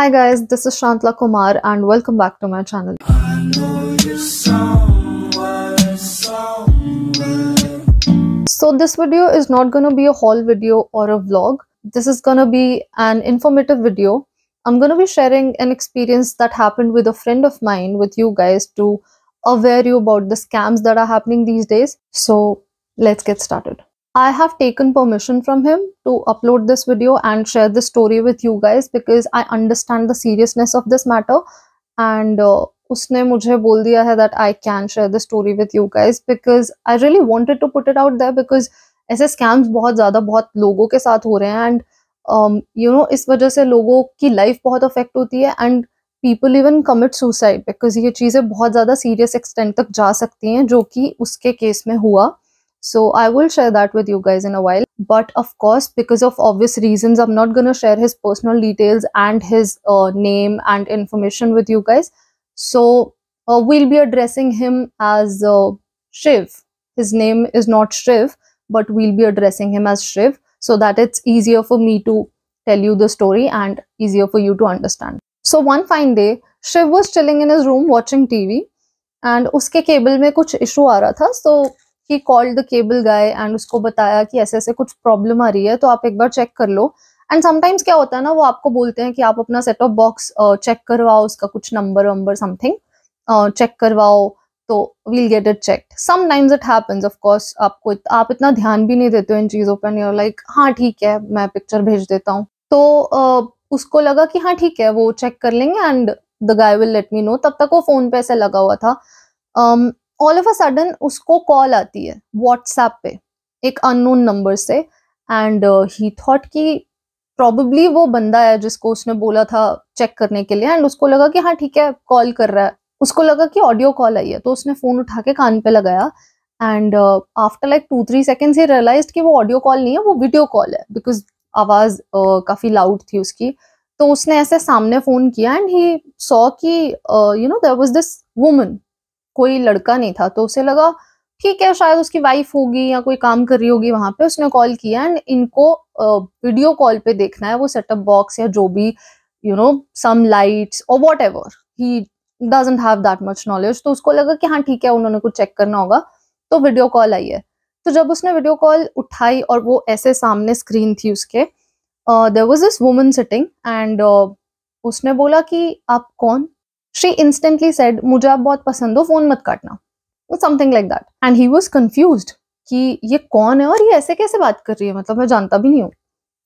Hi guys, this is Shantla Kumar and welcome back to my channel. So this video is not going to be a haul video or a vlog. This is going to be an informative video. I'm going to be sharing an experience that happened with a friend of mine with you guys to aware you about the scams that are happening these days. So let's get started. I have taken permission from him to upload this video and share this story with you guys because I understand the seriousness of this matter and uh, उसने मुझे बोल दिया है that I can share the story with you guys because I really wanted to put it out that because ऐसे scams बहुत ज़्यादा बहुत लोगों के साथ हो रहे हैं एंड यू नो इस वजह से लोगों की लाइफ बहुत अफेक्ट होती है and people even commit suicide because ये चीज़ें बहुत ज़्यादा सीरियस एक्सटेंट तक जा सकती हैं जो कि उसके केस में हुआ So I will share that with you guys in a while. But of course, because of obvious reasons, I'm not going to share his personal details and his uh, name and information with you guys. So uh, we'll be addressing him as uh, Shiv. His name is not Shiv, but we'll be addressing him as Shiv so that it's easier for me to tell you the story and easier for you to understand. So one fine day, Shiv was chilling in his room watching TV and uske cable में कुछ issue आ रहा था so he called the cable guy and उसको बताया कि ऐसे ऐसे कुछ प्रॉब्लम आ रही है तो आप एक बार चेक कर लो एंड समटाइम्स क्या होता है ना वो आपको बोलते हैं कि आप अपना सेट ऑफ बॉक्स चेक करवाओ उसका कुछ नंबर वंबर समथिंग चेक करवाओ तो we'll get it check sometimes it happens of course आपको इत, आप इतना ध्यान भी नहीं देते हो इन चीज़ों पर नहीं लाइक हाँ ठीक है मैं पिक्चर भेज देता हूँ तो uh, उसको लगा कि हाँ ठीक है वो चेक कर लेंगे and the guy will let me know तब तक वो फ़ोन पे ऐसे लगा हुआ था um, all of a sudden उसको कॉल आती है व्हाट्सएप पे एक अननोन नंबर से एंड ही थॉट कि प्रॉबली वो बंदा है जिसको उसने बोला था चेक करने के लिए एंड उसको लगा कि हाँ ठीक है कॉल कर रहा है उसको लगा कि ऑडियो कॉल आई है तो उसने फ़ोन उठा के कान पे लगाया and after like two three seconds he realise कि वो ऑडियो कॉल नहीं है वो वीडियो कॉल है बिकॉज आवाज़ uh, काफ़ी लाउड थी उसकी तो उसने ऐसे सामने फ़ोन किया एंड ही सॉ कि you know there was this woman कोई लड़का नहीं था तो उसे लगा ठीक है शायद उसकी वाइफ होगी या कोई काम कर रही होगी वहां पे उसने कॉल किया एंड इनको वीडियो कॉल पे देखना है वो सेटअप बॉक्स या जो भी यू नो सम लाइट्स और whatever he doesn't have that much knowledge तो उसको लगा कि हाँ ठीक है उन्होंने कुछ चेक करना होगा तो वीडियो कॉल आई है तो जब उसने वीडियो कॉल उठाई और वो ऐसे सामने स्क्रीन थी उसके there was this woman sitting and उसने बोला कि आप कौन She instantly said, मुझे आप बहुत पसंद हो फोन मत काटना something like that and he was confuse कि ये कौन है और ये ऐसे कैसे बात कर रही है मतलब मैं जानता भी नहीं हूँ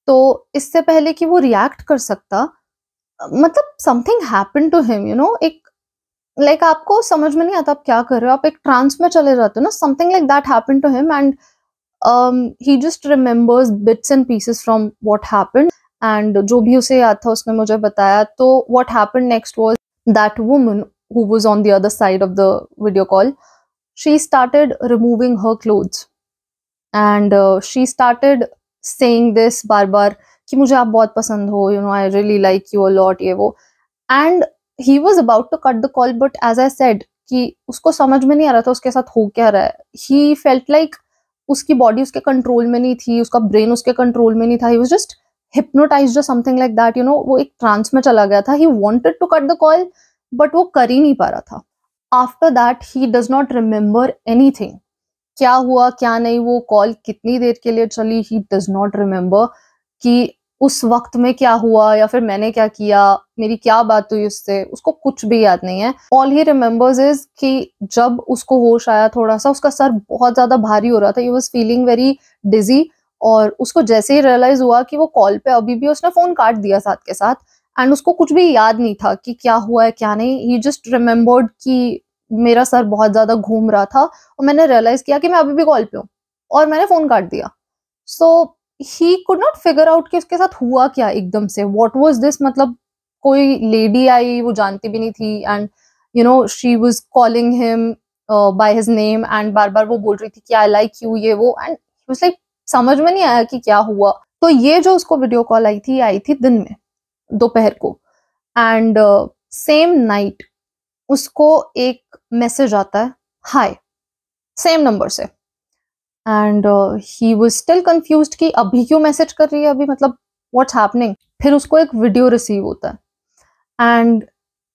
तो इससे पहले कि वो रिएक्ट कर सकता मतलब something happen to him you know एक लाइक like, आपको समझ में नहीं आता आप क्या कर रहे हो आप एक ट्रांस में चले जाते हो ना something like that happen to him and he just remembers bits and pieces from what happen and जो भी उसे याद था उसने मुझे बताया तो what happen next was that woman who was on the other side of the video call, she started removing her clothes. And uh, she started saying this बार बार कि मुझे आप बहुत पसंद हो you know I really like you lot ये वो and he was about to cut the call but as I said कि उसको समझ में नहीं आ रहा था उसके साथ हो क्या रहा है ही फेल्ट लाइक उसकी बॉडी उसके कंट्रोल में नहीं थी उसका ब्रेन उसके कंट्रोल में नहीं था he was just hypnotise something like that you know वो एक ट्रांस में चला गया था he wanted to cut the call but वो कर ही नहीं पा रहा था after that he does not remember anything क्या हुआ क्या नहीं वो कॉल कितनी देर के लिए चली ही डज नॉट रिमेंबर कि उस वक्त में क्या हुआ या फिर मैंने क्या किया मेरी क्या बात हुई उससे उसको कुछ भी याद नहीं है ऑल ही रिमेम्बर्स इज कि जब उसको होश आया थोड़ा सा उसका सर बहुत ज्यादा भारी हो रहा था he was feeling very dizzy और उसको जैसे ही रियलाइज हुआ कि वो कॉल पे अभी भी उसने फोन काट दिया साथ के साथ एंड उसको कुछ भी याद नहीं था कि क्या हुआ है क्या नहीं ही जस्ट रिमेम्बर्ड कि मेरा सर बहुत ज्यादा घूम रहा था और मैंने रियलाइज किया कि मैं अभी भी कॉल पे हूँ और मैंने फोन काट दिया so he could not figure out कि उसके साथ हुआ क्या एकदम से वॉट वॉज दिस मतलब कोई लेडी आई वो जानती भी नहीं थी and you know she was calling him by his name and बार बार वो बोल रही थी कि आई लाइक यू ये वो एंड लाइक समझ में नहीं आया कि क्या हुआ तो ये जो उसको वीडियो कॉल आई थी आई थी दिन में दोपहर को एंड सेम नाइट उसको एक मैसेज आता है हाय सेम नंबर से एंड ही वो स्टिल कंफ्यूज कि अभी क्यों मैसेज कर रही है अभी मतलब व्हाट्स हैपनिंग फिर उसको एक वीडियो रिसीव होता है and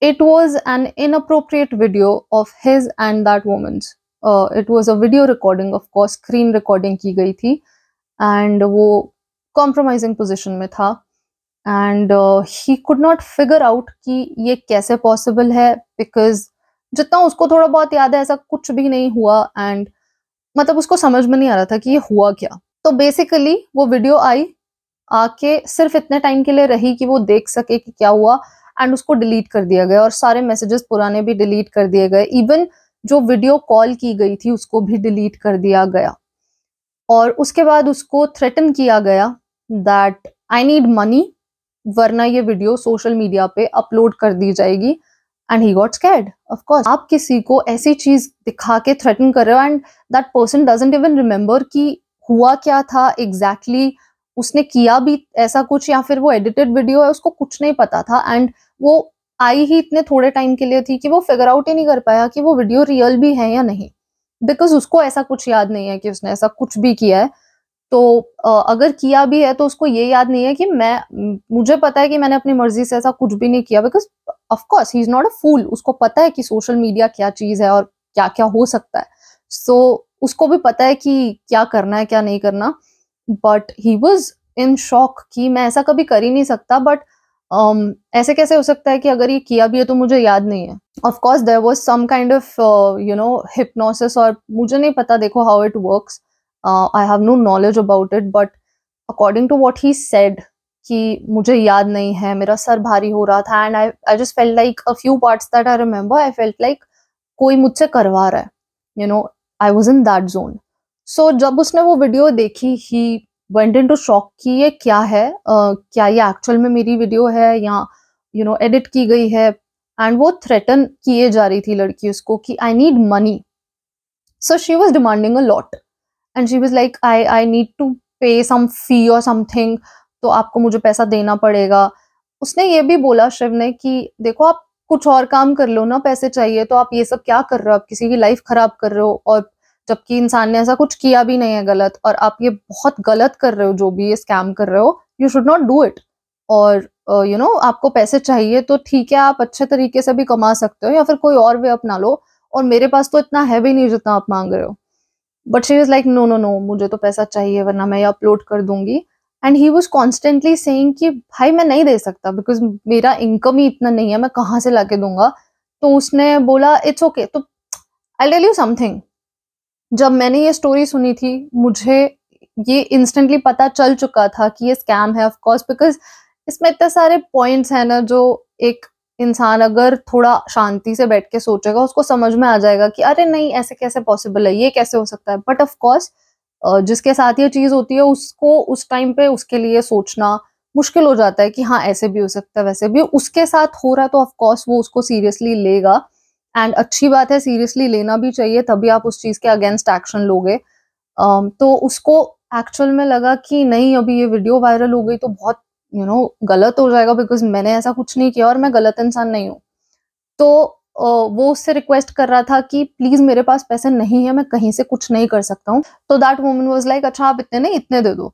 it was an inappropriate video of his and that woman's it was a video recording of course screen recording की गई थी एंड वो कॉम्प्रोमाइजिंग पोजिशन में था and he could not figure out कि ये कैसे पॉसिबल है बिकॉज जितना उसको थोड़ा बहुत याद है ऐसा कुछ भी नहीं हुआ एंड मतलब उसको समझ में नहीं आ रहा था कि ये हुआ क्या तो बेसिकली वो वीडियो आई आके सिर्फ इतने टाइम के लिए रही कि वो देख सके कि क्या हुआ एंड उसको डिलीट कर दिया गया और सारे मैसेजेस पुराने भी डिलीट कर दिए गए इवन जो वीडियो कॉल की गई थी उसको भी डिलीट कर दिया गया और उसके बाद उसको थ्रेटन किया गया दैट आई नीड मनी वरना ये वीडियो सोशल मीडिया पे अपलोड कर दी जाएगी and he got scared of course आप किसी को ऐसी चीज दिखा के थ्रेटन कर रहे हो and that person doesn't even remember कि हुआ क्या था एग्जैक्टली exactly, उसने किया भी ऐसा कुछ या फिर वो एडिटेड वीडियो है उसको कुछ नहीं पता था एंड वो आई ही इतने थोड़े टाइम के लिए थी कि वो फिगर आउट ही नहीं कर पाया कि वो वीडियो रियल भी है या नहीं बिकॉज उसको ऐसा कुछ याद नहीं है कि उसने ऐसा कुछ भी किया है तो अगर किया भी है तो उसको ये याद नहीं है कि मैं मुझे पता है कि मैंने अपनी मर्जी से ऐसा कुछ भी नहीं किया because of course he is not a fool उसको पता है कि सोशल मीडिया क्या चीज है और क्या क्या हो सकता है सो so, उसको भी पता है कि क्या करना है क्या नहीं करना but he was in shock कि मैं ऐसा कभी कर ही नहीं सकता बट um, ऐसे कैसे हो सकता है कि अगर ये किया भी है तो मुझे याद नहीं है of course there was some kind of you know hypnosis और मुझे नहीं पता देखो how it work I have no knowledge about it but according to what he said कि मुझे याद नहीं है मेरा सर भारी हो रहा था and I I just felt like a few parts that I remember I felt like कोई मुझसे करवा रहा है you know I was in that zone so जब उसने वो वीडियो देखी he went into shock कि ये क्या है uh, क्या ये एक्चुअल में मेरी वीडियो है या यू नो एडिट की गई है एंड वो थ्रेटन किए जा रही थी लड़की उसको कि I need money so she was demanding a lot and she was like I I need to pay some फी और समथिंग तो आपको मुझे पैसा देना पड़ेगा उसने ये भी बोला शिव ने कि देखो आप कुछ और काम कर लो ना पैसे चाहिए तो आप ये सब क्या कर रहे हो आप किसी की लाइफ खराब कर रहे हो और जबकि इंसान ने ऐसा कुछ किया भी नहीं है गलत और आप ये बहुत गलत कर रहे हो जो भी ये स्कैम कर रहे हो you should not do it और you uh, know you know, आपको पैसे चाहिए तो ठीक है आप अच्छे तरीके से भी कमा सकते हो या फिर कोई और वे अपना लो और मेरे पास तो इतना है भी नहीं जितना आप मांग रहे हो but she is like no no no मुझे तो पैसा चाहिए वरना मैं ये अपलोड कर दूंगी and he was constantly saying कि भाई मैं नहीं दे सकता बिकॉज मेरा इनकम ही इतना नहीं है मैं कहाँ से ला के दूंगा तो उसने बोला इट्स ओके okay, तो आई टेल यू समथिंग जब मैंने ये स्टोरी सुनी थी मुझे ये इंस्टेंटली पता चल चुका था कि ये स्कैम है ऑफकोर्स बिकॉज इसमें इतने सारे पॉइंट्स हैं ना जो एक इंसान अगर थोड़ा शांति से बैठ के सोचेगा उसको समझ में आ जाएगा कि अरे नहीं ऐसे कैसे पॉसिबल है ये कैसे हो सकता है बट ऑफकोर्स जिसके साथ ये चीज होती है उसको उस टाइम पे उसके लिए सोचना मुश्किल हो जाता है कि हाँ ऐसे भी हो सकता है वैसे भी उसके साथ हो रहा है तो ऑफकोर्स वो उसको सीरियसली लेगा एंड अच्छी बात है सीरियसली लेना भी चाहिए तभी आप उस चीज के अगेंस्ट एक्शन लोगे um, तो उसको एक्चुअल में लगा कि नहीं अभी ये वीडियो वायरल हो गई तो बहुत यू you नो know, गलत हो जाएगा बिकॉज मैंने ऐसा कुछ नहीं किया और मैं गलत इंसान नहीं हूँ तो Uh, वो उससे रिक्वेस्ट कर रहा था कि प्लीज मेरे पास पैसे नहीं है मैं कहीं से कुछ नहीं कर सकता हूँ तो दैट वुमन वॉज लाइक अच्छा आप इतने नहीं इतने दे दो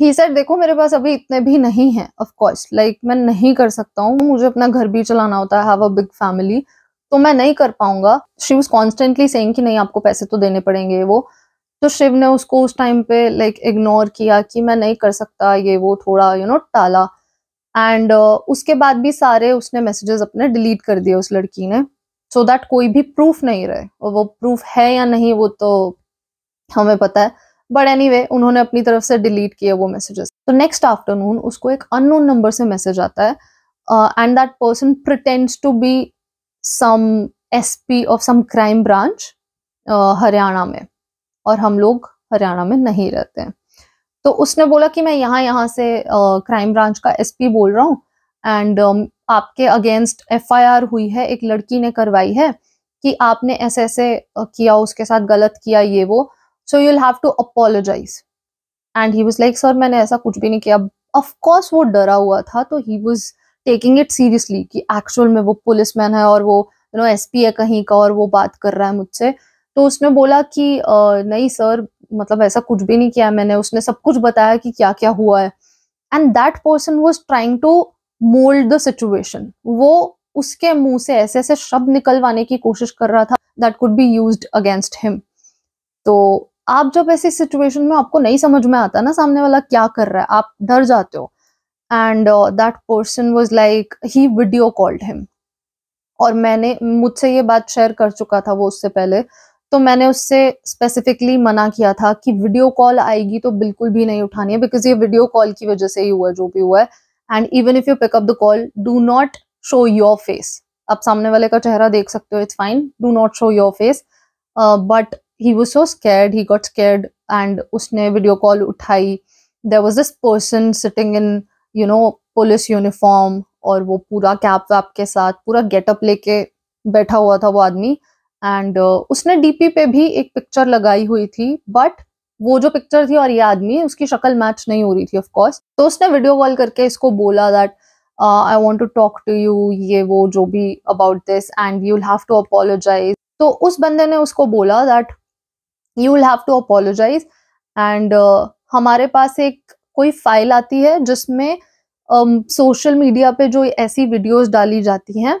ही सर देखो मेरे पास अभी इतने भी नहीं है ऑफ कोर्स लाइक मैं नहीं कर सकता हूँ मुझे अपना घर भी चलाना होता है हैव अ बिग फैमिली तो मैं नहीं कर पाऊंगा शिव कॉन्स्टेंटली सेइंग कि नहीं आपको पैसे तो देने पड़ेंगे वो तो शिव ने उसको उस टाइम पे लाइक like, इग्नोर किया कि मैं नहीं कर सकता ये वो थोड़ा यू नो टाला एंड uh, उसके बाद भी सारे उसने मैसेजेस अपने डिलीट कर दिए उस लड़की ने सो so दैट कोई भी प्रूफ नहीं रहे और वो प्रूफ है या नहीं वो तो हमें पता है बट एनी anyway, उन्होंने अपनी तरफ से डिलीट किया वो मैसेजेस तो नेक्स्ट आफ्टरनून उसको एक अननोन नंबर से मैसेज आता है and that person pretends to be as SP of some crime branch Haryana में और हम लोग हरियाणा में नहीं रहते हैं तो उसने बोला कि मैं यहाँ यहाँ से क्राइम uh, ब्रांच का एसपी बोल रहा हूँ एंड um, आपके अगेंस्ट एफआईआर हुई है एक लड़की ने करवाई है कि आपने ऐसे ऐसे uh, किया उसके साथ गलत किया ये वो so you have to apologise and he was like sir मैंने ऐसा कुछ भी नहीं किया ऑफकोर्स वो डरा हुआ था तो he was taking it seriously कि एक्चुअल में वो मैन है और वो यू नो एस है कहीं का और वो बात कर रहा है मुझसे तो उसने बोला कि नहीं सर मतलब ऐसा कुछ भी नहीं किया मैंने उसने सब कुछ बताया कि क्या क्या हुआ है and that person was trying to mould the situation वो उसके मुंह से ऐसे ऐसे शब्द निकलवाने की कोशिश कर रहा था that could be use against him तो आप जब ऐसी सिचुएशन में आपको नहीं समझ में आता ना सामने वाला क्या कर रहा है आप डर जाते हो and that person was like he video called him और मैंने मुझसे ये बात शेयर कर चुका था वो उससे पहले तो मैंने उससे स्पेसिफिकली मना किया था कि वीडियो कॉल आएगी तो बिल्कुल भी नहीं उठानी है बिकॉज ये वीडियो कॉल की वजह से ही हुआ जो भी हुआ है and even if you pick up the call do not show your face आप सामने वाले का चेहरा देख सकते हो it's fine do not show your face but he was so scared he got scared and उसने वीडियो कॉल उठाई there was this person sitting in you know police uniform और वो पूरा कैप वैप के साथ पूरा गेटअप लेके बैठा हुआ था वो आदमी एंड uh, उसने डीपी पे भी एक पिक्चर लगाई हुई थी बट वो जो पिक्चर थी और ये आदमी उसकी शक्ल मैच नहीं हो रही थी ऑफ कोर्स तो उसने वीडियो कॉल करके इसको बोला that I want to talk to you ये वो जो भी about this and you will have to apologise तो उस बंदे ने उसको बोला that you will have to apologise and हमारे पास एक कोई फाइल आती है जिसमें सोशल मीडिया पे जो ऐसी वीडियोस डाली जाती हैं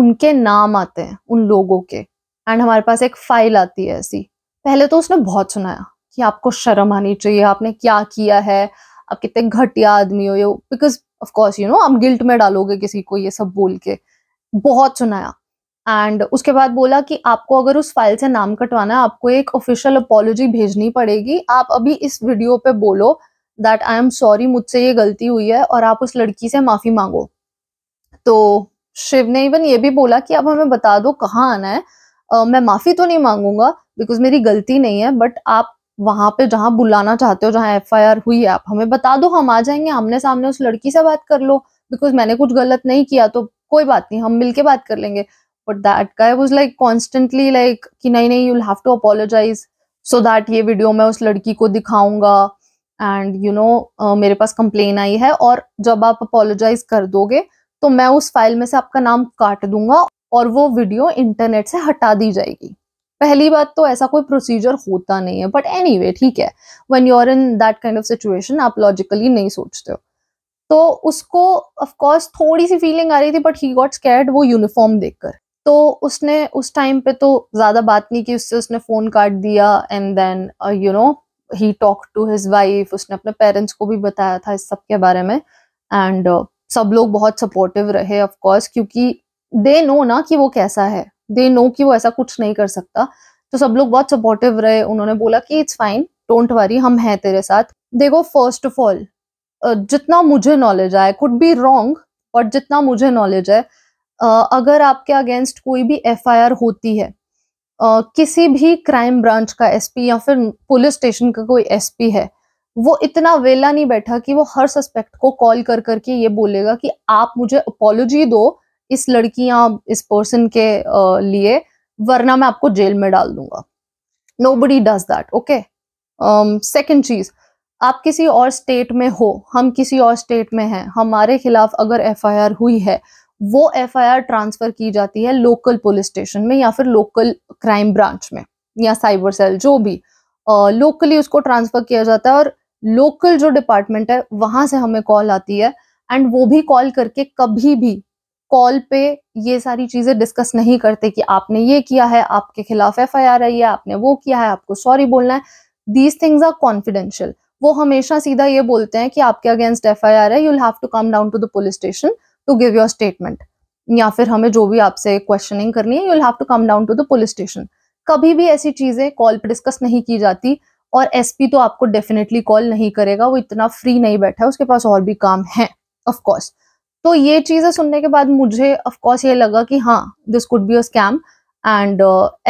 उनके नाम आते हैं उन लोगों के एंड हमारे पास एक फाइल आती है ऐसी पहले तो उसने बहुत सुनाया कि आपको शर्म आनी चाहिए आपने क्या किया है आप कितने घटिया आदमी हो ये बिकॉज ऑफकोर्स यू नो आप गिल्ट में डालोगे किसी को ये सब बोल के बहुत सुनाया एंड उसके बाद बोला कि आपको अगर उस फाइल से नाम कटवाना है आपको एक ऑफिशियल अपोलॉजी भेजनी पड़ेगी आप अभी इस वीडियो पे बोलो दैट आई एम सॉरी मुझसे ये गलती हुई है और आप उस लड़की से माफ़ी मांगो तो शिव ने इवन ये भी बोला कि आप हमें बता दो कहाँ आना है uh, मैं माफ़ी तो नहीं मांगूंगा बिकॉज मेरी गलती नहीं है बट आप वहां पे जहां बुलाना चाहते हो आई आर हुई है आप हमें बता दो हम आ जाएंगे आमने सामने उस लड़की से बात कर लो बिकॉज मैंने कुछ गलत नहीं किया तो कोई बात नहीं हम मिलके बात कर लेंगे बट दैट का वॉज लाइक कॉन्स्टेंटली लाइक कि नहीं नहीं you have to apologise so that ये वीडियो मैं उस लड़की को दिखाऊंगा एंड यू नो मेरे पास कंप्लेन आई है और जब आप अपोलोजाइज कर दोगे तो मैं उस फाइल में से आपका नाम काट दूंगा और वो वीडियो इंटरनेट से हटा दी जाएगी पहली बात तो ऐसा कोई प्रोसीजर होता नहीं है बट एनी anyway, ठीक है when you're in that kind of situation आप लॉजिकली नहीं सोचते हो तो उसको ऑफकोर्स थोड़ी सी फीलिंग आ रही थी बट ही गॉट स्कैड वो यूनिफॉर्म देखकर तो उसने उस टाइम पे तो ज़्यादा बात नहीं की उससे उसने फ़ोन काट दिया and then you know he talk to his wife उसने अपने पेरेंट्स को भी बताया था इस सब के बारे में एंड uh, सब लोग बहुत सपोर्टिव रहे ऑफ कोर्स क्योंकि दे नो ना कि वो कैसा है दे नो कि वो ऐसा कुछ नहीं कर सकता तो सब लोग बहुत सपोर्टिव रहे उन्होंने बोला कि इट्स फाइन डोंट वरी हम हैं तेरे साथ देखो फर्स्ट ऑफ ऑल जितना मुझे नॉलेज आए कुड बी रॉन्ग बट जितना मुझे नॉलेज है uh, अगर आपके अगेंस्ट कोई भी एफ होती है आ, किसी भी क्राइम ब्रांच का एसपी या फिर पुलिस स्टेशन का कोई एसपी है वो इतना वेला नहीं बैठा कि वो हर सस्पेक्ट को कॉल कर करके ये बोलेगा कि आप मुझे अपोलोजी दो इस लड़की या इस पर्सन के लिए वरना मैं आपको जेल में डाल दूंगा nobody does that okay second चीज आप किसी और स्टेट में हो हम किसी और स्टेट में हैं हमारे खिलाफ अगर एफआईआर हुई है वो एफआईआर ट्रांसफर की जाती है लोकल पुलिस स्टेशन में या फिर लोकल क्राइम ब्रांच में या साइबर सेल जो भी लोकली उसको ट्रांसफर किया जाता है और लोकल जो डिपार्टमेंट है वहां से हमें कॉल आती है एंड वो भी कॉल करके कभी भी कॉल पे ये सारी चीजें डिस्कस नहीं करते कि आपने ये किया है आपके खिलाफ एफ आई आर आई है आपने वो किया है आपको सॉरी बोलना है दीज थिंग्स आर कॉन्फिडेंशियल वो हमेशा सीधा ये बोलते हैं कि आपके अगेंस्ट एफ आई आर है you'll have to come down to the police station to give your statement या फिर हमें जो भी आपसे क्वेश्चनिंग करनी है you have to come down to the police station कभी भी ऐसी चीजें कॉल पर डिस्कस नहीं की जाती और एसपी तो आपको डेफिनेटली कॉल नहीं करेगा वो इतना फ्री नहीं बैठा है उसके पास और भी काम है ऑफकोर्स तो ये चीजें सुनने के बाद मुझे ऑफकोर्स ये लगा कि हाँ this could be a scam and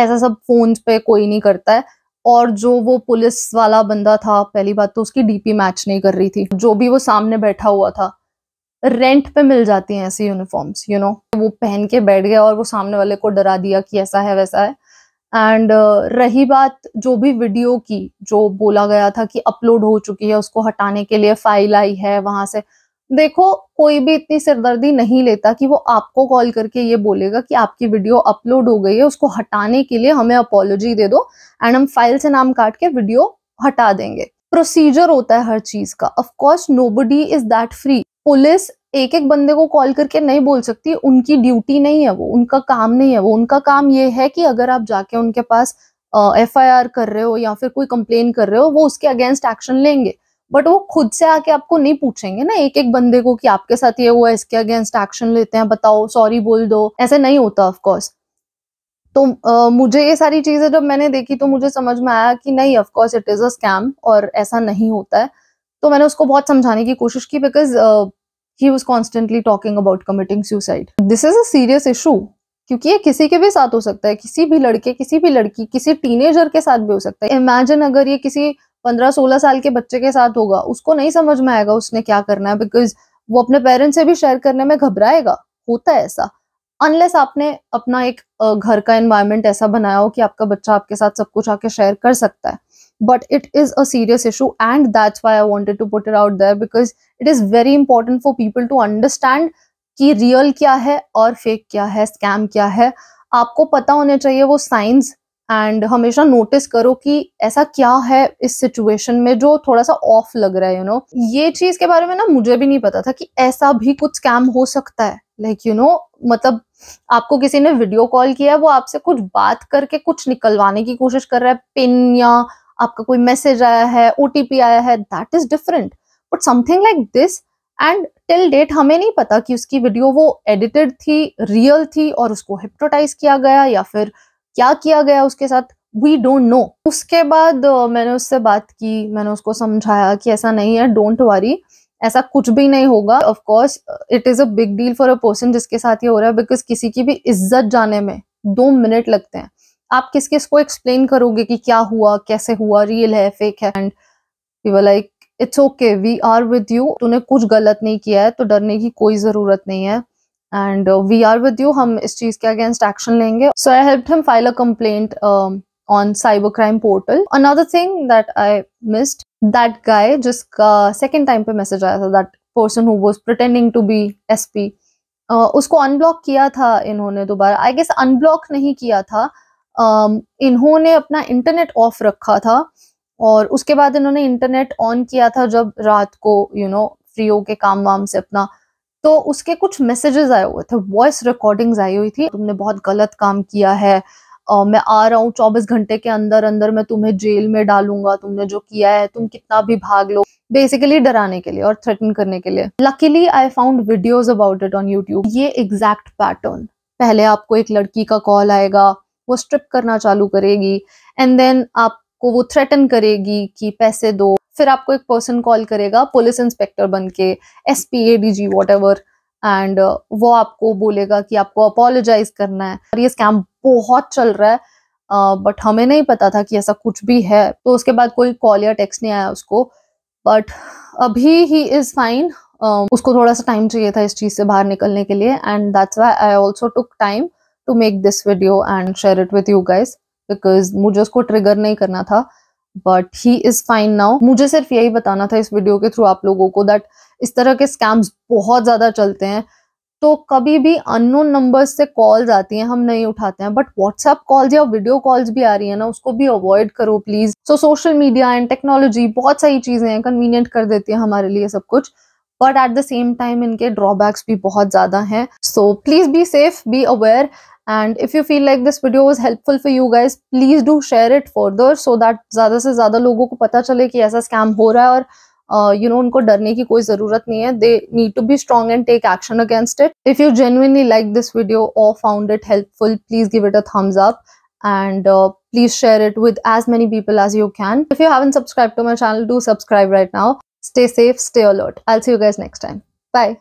ऐसा सब फोन पे कोई नहीं करता है और जो वो पुलिस वाला बंदा था पहली बात तो उसकी डीपी मैच नहीं कर रही थी जो भी वो सामने बैठा हुआ था रेंट पे मिल जाती हैं ऐसी यूनिफॉर्म्स यू नो वो पहन के बैठ गया और वो सामने वाले को डरा दिया कि ऐसा है वैसा है एंड uh, रही बात जो भी वीडियो की जो बोला गया था कि अपलोड हो चुकी है उसको हटाने के लिए फाइल आई है वहां से देखो कोई भी इतनी सिरदर्दी नहीं लेता कि वो आपको कॉल करके ये बोलेगा कि आपकी वीडियो अपलोड हो गई है उसको हटाने के लिए हमें अपोलॉजी दे दो एंड हम फाइल से नाम काट के वीडियो हटा देंगे प्रोसीजर होता है हर चीज का of course nobody is that free police एक एक बंदे को कॉल करके नहीं बोल सकती उनकी ड्यूटी नहीं है वो उनका काम नहीं है वो उनका काम ये है कि अगर आप जाके उनके पास एफ आई आर कर रहे हो या फिर कोई कंप्लेन कर रहे हो वो उसके अगेंस्ट एक्शन लेंगे बट वो खुद से आके आपको नहीं पूछेंगे ना एक एक बंदे को कि आपके साथ ये हुआ इसके अगेंस्ट एक्शन लेते हैं बताओ सॉरी बोल दो ऐसे नहीं होता ऑफकोर्स तो आ, मुझे ये सारी चीजें जब मैंने देखी तो मुझे समझ में आया कि नहीं of course it is a scam और ऐसा नहीं होता है तो मैंने उसको बहुत समझाने की कोशिश की because he was constantly talking about committing suicide this is a serious issue क्योंकि ये किसी के भी साथ हो सकता है किसी भी लड़के किसी भी लड़की किसी टीनेजर के साथ भी हो सकता है इमेजिन अगर ये किसी पंद्रह सोलह साल के बच्चे के साथ होगा उसको नहीं समझ में आएगा उसने क्या करना है बिकॉज वो अपने पेरेंट्स से भी शेयर करने में घबराएगा होता है ऐसा अनलेस आपने अपना एक uh, घर का एनवायरमेंट ऐसा बनाया हो कि आपका बच्चा आपके साथ सब कुछ आके शेयर कर सकता है but it is a serious issue and that's why i wanted to put it out there because it is very important for people to understand कि रियल क्या है और फेक क्या है स्कैम क्या है आपको पता होने चाहिए वो साइंस एंड हमेशा नोटिस करो कि ऐसा क्या है इस सिचुएशन में जो थोड़ा सा ऑफ लग रहा है यू you नो know? ये चीज के बारे में ना मुझे भी नहीं पता था कि ऐसा भी कुछ स्कैम हो सकता है लाइक यू नो मतलब आपको किसी ने वीडियो कॉल किया है वो आपसे कुछ बात करके कुछ निकलवाने की कोशिश कर रहा है पिन या आपका कोई मैसेज आया है ओ आया है that is different but something like this and till date हमें नहीं पता कि उसकी वीडियो वो एडिटेड थी रियल थी और उसको हिप्नोटाइज किया गया या फिर क्या किया गया उसके साथ वी डोंट नो उसके बाद मैंने उससे बात की मैंने उसको समझाया कि ऐसा नहीं है डोंट वरी ऐसा कुछ भी नहीं होगा of course it is a big deal for a person जिसके साथ ये हो रहा है बिकॉज किसी की भी इज्जत जाने में दो मिनट लगते हैं आप किस किस को एक्सप्लेन करोगे कि क्या हुआ कैसे हुआ रियल है फेक है and you like it's okay we are with you तूने कुछ गलत नहीं किया है तो डरने की कोई जरूरत नहीं है and we are with you हम इस चीज के अगेंस्ट एक्शन लेंगे so I help him file a complaint cyber crime portal another thing that I missed that guy जिसका सेकेंड टाइम पे मैसेज आया था that person who was pretending to be sp उसको अनब्लॉक किया था इन्होंने दोबारा आई गेस अनब्लॉक नहीं किया था इन्होंने अपना इंटरनेट ऑफ रखा था और उसके बाद इन्होंने इंटरनेट ऑन किया था जब रात को यू नो फ्री हो के काम वाम से अपना तो उसके कुछ मैसेजेस आए हुए थे वॉइस रिकॉर्डिंग्स आई हुई थी तुमने बहुत गलत काम किया है Uh, मैं आ रहा हूँ चौबीस घंटे के अंदर अंदर मैं तुम्हें जेल में डालूंगा तुमने जो किया है तुम कितना भी भाग लो बेसिकली डराने के लिए और थ्रेटन करने के लिए luckily I found videos about it on YouTube ये एग्जैक्ट पैटर्न पहले आपको एक लड़की का कॉल आएगा वो स्ट्रिप करना चालू करेगी एंड देन आपको वो थ्रेटन करेगी कि पैसे दो फिर आपको एक पर्सन कॉल करेगा पुलिस इंस्पेक्टर बन के S P A D G whatever and वो आपको बोलेगा कि आपको अपोलोजाइज करना है और ये स्कैम बहुत चल रहा है बट uh, हमें नहीं पता था कि ऐसा कुछ भी है तो उसके बाद कोई कॉल या टेक्स्ट नहीं आया उसको बट अभी ही इज फाइन उसको थोड़ा सा टाइम चाहिए था इस चीज़ से बाहर निकलने के लिए and that's why I also took time to make this video and share it with you guys because मुझे उसको ट्रिगर नहीं करना था but he is fine now मुझे सिर्फ यही बताना था इस वीडियो के थ्रू आप लोगों को दैट इस तरह के स्कैम्स बहुत ज्यादा चलते हैं तो कभी भी अननोन नंबर्स से कॉल्स आती हैं हम नहीं उठाते हैं बट व्हाट्सएप कॉल्स या वीडियो कॉल्स भी आ रही है ना उसको भी अवॉइड करो please so social media and technology बहुत सारी चीजें हैं कन्वीनियंट कर देती है हमारे लिए सब कुछ but at the same time इनके ड्रॉबैक्स भी बहुत ज्यादा हैं so please be safe be aware and if you feel like this video was helpful for you guys please do share it further so that ज़्यादा से ज़्यादा लोगों को पता चले कि ऐसा स्कैम हो रहा है और यू नो उनको डरने की कोई ज़रूरत नहीं They need to be strong and take action against it. If you genuinely like this video or found it helpful, please give it a thumbs up and uh, please share it with as many people as you can. If you haven't subscribed to my channel, do subscribe right now. Stay safe, stay alert. I'll see you guys next time. Bye.